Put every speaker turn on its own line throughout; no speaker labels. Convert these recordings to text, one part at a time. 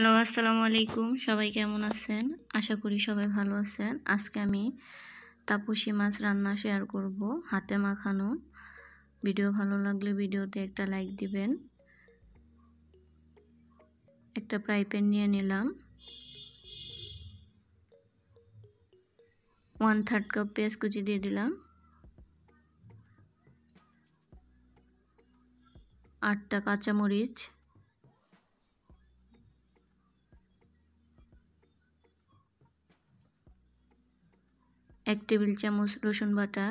hello আসসালামু আলাইকুম সবাই কেমন আছেন আশা করি সবাই ভালো আছেন আজকে আমি তাপসী মাছ রান্না শেয়ার করব হাতে মাখানো ভিডিও ভালো লাগলে ভিডিওতে একটা লাইক দিবেন একটা ফ্রাই প্যান নিয়ে নিলাম ওয়ান থার্ড কাপ পেঁয়াজ কুচি দিয়ে দিলাম আটটা কাঁচামরিচ এক টেবিল চামচ রসুন বাটা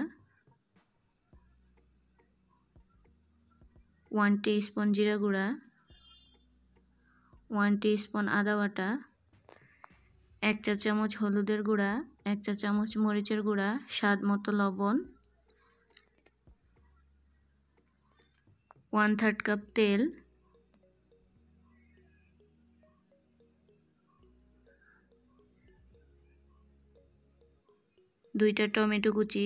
ওয়ান স্পুন জিরা গুঁড়া ওয়ান স্পুন আদা বাটা এক চা চামচ হলুদের গুঁড়া এক চা চামচ মরিচের গুঁড়া স্বাদ মতো লবণ ওয়ান থার্ড কাপ তেল দুইটা টমেটো কুচি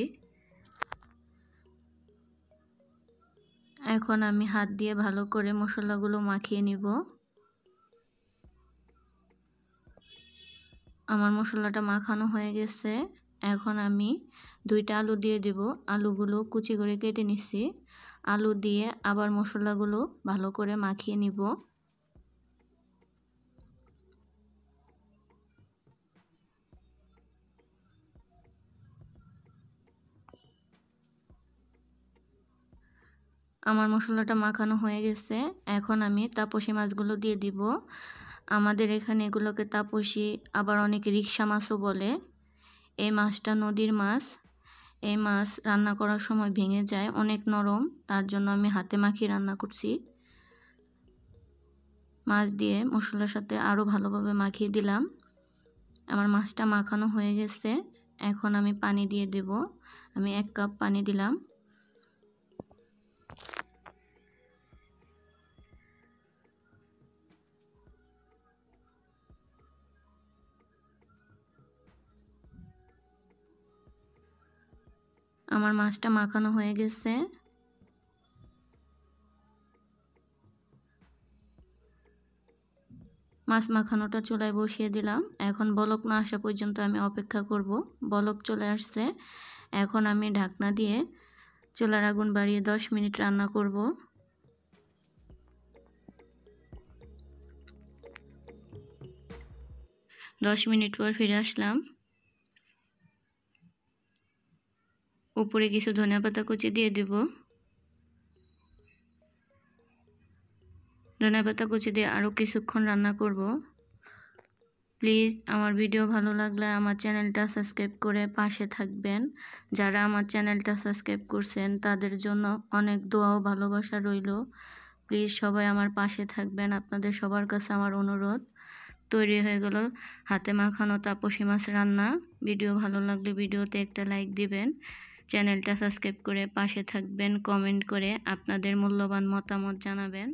এখন আমি হাত দিয়ে ভালো করে মশলাগুলো মাখিয়ে নিব আমার মশলাটা মাখানো হয়ে গেছে এখন আমি দুইটা আলু দিয়ে দেব আলুগুলো কুচি করে কেটে নিছি আলু দিয়ে আবার মশলাগুলো ভালো করে মাখিয়ে নিব আমার মশলাটা মাখানো হয়ে গেছে এখন আমি তাপসি মাছগুলো দিয়ে দিব আমাদের এখানে এগুলোকে তাপসি আবার অনেকে রিক্সা মাছও বলে এই মাছটা নদীর মাছ এই মাছ রান্না করার সময় ভেঙে যায় অনেক নরম তার জন্য আমি হাতে মাখিয়ে রান্না করছি মাছ দিয়ে মশলার সাথে আরও ভালোভাবে মাখিয়ে দিলাম আমার মাছটা মাখানো হয়ে গেছে এখন আমি পানি দিয়ে দেব আমি এক কাপ পানি দিলাম আমার মাছটা মাখানো হয়ে গেছে মাছ মাখানোটা চুলায় বসিয়ে দিলাম এখন বলক না আসা পর্যন্ত আমি অপেক্ষা করব বলক চলে আসছে এখন আমি ঢাকনা দিয়ে চুলার আগুন বাড়িয়ে 10 মিনিট রান্না করব দশ মিনিট পর ফিরে আসলাম উপরে কিছু ধনিয়া পাতা কুচি দিয়ে দিব ধনিয়া পাতা কুচি দিয়ে আরও কিছুক্ষণ রান্না করব প্লিজ আমার ভিডিও ভালো লাগলে আমার চ্যানেলটা সাবস্ক্রাইব করে পাশে থাকবেন যারা আমার চ্যানেলটা সাবস্ক্রাইব করছেন তাদের জন্য অনেক দোয়া ও ভালোবাসা রইল প্লিজ সবাই আমার পাশে থাকবেন আপনাদের সবার কাছে আমার অনুরোধ তৈরি হয়ে গেল হাতে মাখানো তাপসী মাছ রান্না ভিডিও ভালো লাগলে ভিডিওতে একটা লাইক দিবেন চ্যানেলটা সাবস্ক্রাইব করে পাশে থাকবেন কমেন্ট করে আপনাদের মূল্যবান মতামত জানাবেন